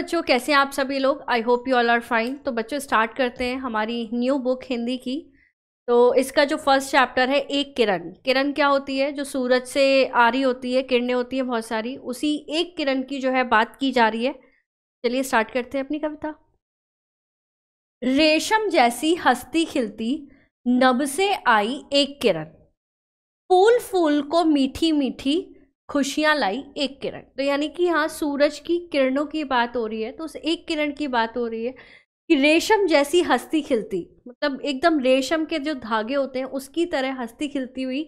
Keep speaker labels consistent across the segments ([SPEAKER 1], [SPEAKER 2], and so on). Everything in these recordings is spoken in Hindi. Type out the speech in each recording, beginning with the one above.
[SPEAKER 1] बच्चों कैसे हैं आप सभी लोग I hope you all are fine तो बच्चों स्टार्ट करते हैं हमारी न्यू बुक हिंदी की तो इसका जो फर्स्ट चैप्टर है एक किरण किरण क्या होती है जो सूरज से आ रही होती है किरणें होती हैं बहुत सारी उसी एक किरण की जो है बात की जा रही है चलिए स्टार्ट करते हैं अपनी कविता रेशम जैसी हस्ती खिलती नब से आई एक किरण फूल फूल को मीठी मीठी खुशियाँ लाई एक किरण तो यानी कि यहाँ सूरज की किरणों की बात हो रही है तो उस एक किरण की बात हो रही है कि रेशम जैसी हस्ती खिलती मतलब एकदम रेशम के जो धागे होते हैं उसकी तरह हस्ती खिलती हुई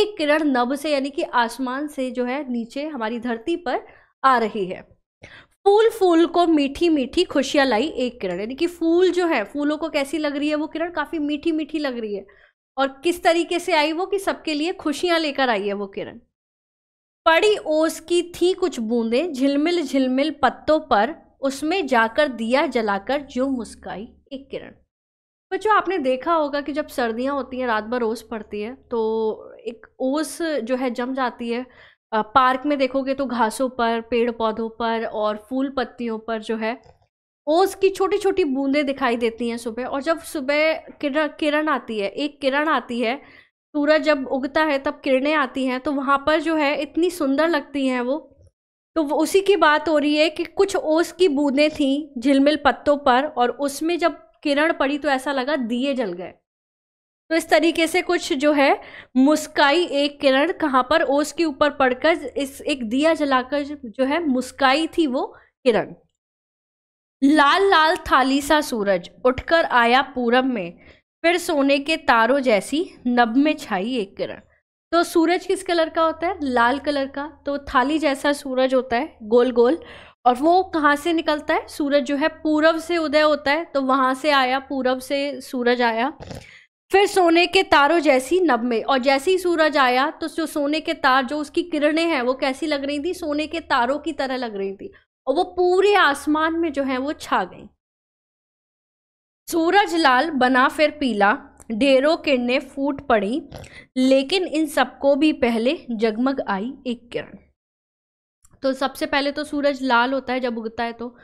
[SPEAKER 1] एक किरण नभ से यानी कि आसमान से जो है नीचे हमारी धरती पर आ रही है फूल फूल को मीठी मीठी खुशियाँ लाई एक किरण यानी कि फूल जो है फूलों को कैसी लग रही है वो किरण काफ़ी मीठी मीठी लग रही है और किस तरीके से आई वो कि सबके लिए खुशियाँ लेकर आई है वो किरण पड़ी ओस की थी कुछ बूंदें झिलमिल झिलमिल पत्तों पर उसमें जाकर दिया जलाकर जो मुस्काई एक किरण बच्चों आपने देखा होगा कि जब सर्दियां होती हैं रात भर ओस पड़ती है तो एक ओस जो है जम जाती है पार्क में देखोगे तो घासों पर पेड़ पौधों पर और फूल पत्तियों पर जो है ओस की छोटी छोटी बूंदें दिखाई देती हैं सुबह और जब सुबह किरण किरण आती है एक किरण आती है सूरज जब उगता है तब किरणें आती हैं तो वहाँ पर जो है इतनी सुंदर लगती हैं वो तो वो उसी की बात हो रही है कि कुछ ओस की बूंदें थीं झिलमिल पत्तों पर और उसमें जब किरण पड़ी तो ऐसा लगा दिए जल गए तो इस तरीके से कुछ जो है मुस्काई एक किरण कहाँ पर ओस के ऊपर पड़कर इस एक दिया जलाकर जो है मुस्काई थी वो किरण लाल लाल थाली सा सूरज उठकर आया पूरब में फिर सोने के तारों जैसी नब में छाई एक किरण तो सूरज किस कलर का होता है लाल कलर का तो थाली जैसा सूरज होता है गोल गोल और वो कहाँ से निकलता है सूरज जो है पूरब से उदय होता है तो वहाँ से आया पूरब से सूरज आया फिर सोने के तारों जैसी नब में और जैसे ही सूरज आया तो जो सोने के तार जो उसकी किरणें हैं वो कैसी लग रही थी सोने के तारों की तरह लग रही थी और वो पूरे आसमान में जो है वो छा गई सूरज लाल बना फिर पीला ढेरों किरणें फूट पड़ी लेकिन इन सबको भी पहले जगमग आई एक किरण तो सबसे पहले तो सूरज लाल होता है जब उगता है तो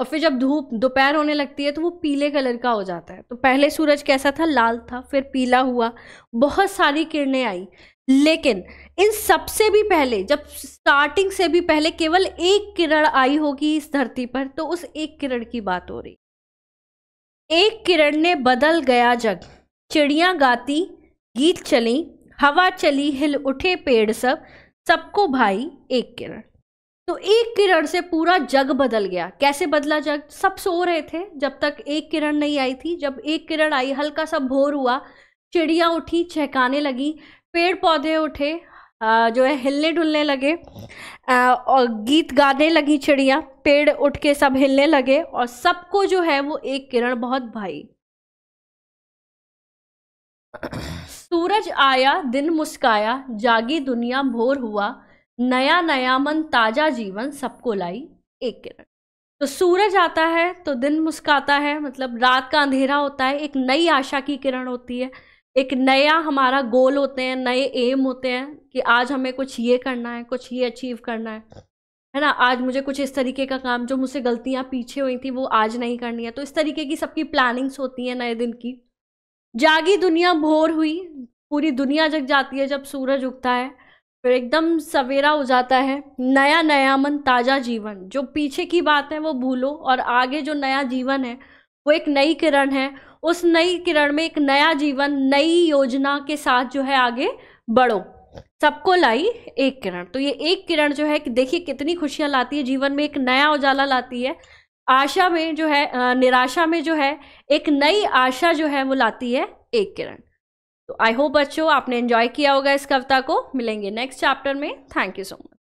[SPEAKER 1] और फिर जब धूप दोपहर होने लगती है तो वो पीले कलर का हो जाता है तो पहले सूरज कैसा था लाल था फिर पीला हुआ बहुत सारी किरणें आई लेकिन इन सबसे भी पहले जब स्टार्टिंग से भी पहले केवल एक किरण आई होगी इस धरती पर तो उस एक किरण की बात हो रही एक किरण ने बदल गया जग चिड़िया गाती गीत चली हवा चली हिल उठे पेड़ सब सबको भाई एक किरण तो एक किरण से पूरा जग बदल गया कैसे बदला जग सब सो रहे थे जब तक एक किरण नहीं आई थी जब एक किरण आई हल्का सा भोर हुआ चिड़िया उठी चहकाने लगी पेड़ पौधे उठे जो है हिलने डुलने लगे और गीत गाने लगी चिड़िया पेड़ उठ के सब हिलने लगे और सबको जो है वो एक किरण बहुत भाई सूरज आया दिन मुस्काया जागी दुनिया भोर हुआ नया नया मन ताजा जीवन सबको लाई एक किरण तो सूरज आता है तो दिन मुस्काता है मतलब रात का अंधेरा होता है एक नई आशा की किरण होती है एक नया हमारा गोल होते हैं नए एम होते हैं कि आज हमें कुछ ये करना है कुछ ये अचीव करना है है ना आज मुझे कुछ इस तरीके का काम जो मुझसे गलतियाँ पीछे हुई थी वो आज नहीं करनी है तो इस तरीके की सबकी प्लानिंग्स होती हैं नए दिन की जागी दुनिया भोर हुई पूरी दुनिया जग जाती है जब सूरज उगता है फिर एकदम सवेरा हो जाता है नया नया मन ताज़ा जीवन जो पीछे की बात है वो भूलो और आगे जो नया जीवन है वो एक नई किरण है उस नई किरण में एक नया जीवन नई योजना के साथ जो है आगे बढ़ो सबको लाई एक किरण तो ये एक किरण जो है कि देखिए कितनी खुशियां लाती है जीवन में एक नया उजाला लाती है आशा में जो है निराशा में जो है एक नई आशा जो है वो लाती है एक किरण तो आई होप बच्चों आपने एंजॉय किया होगा इस कविता को मिलेंगे नेक्स्ट चैप्टर में थैंक यू सो मच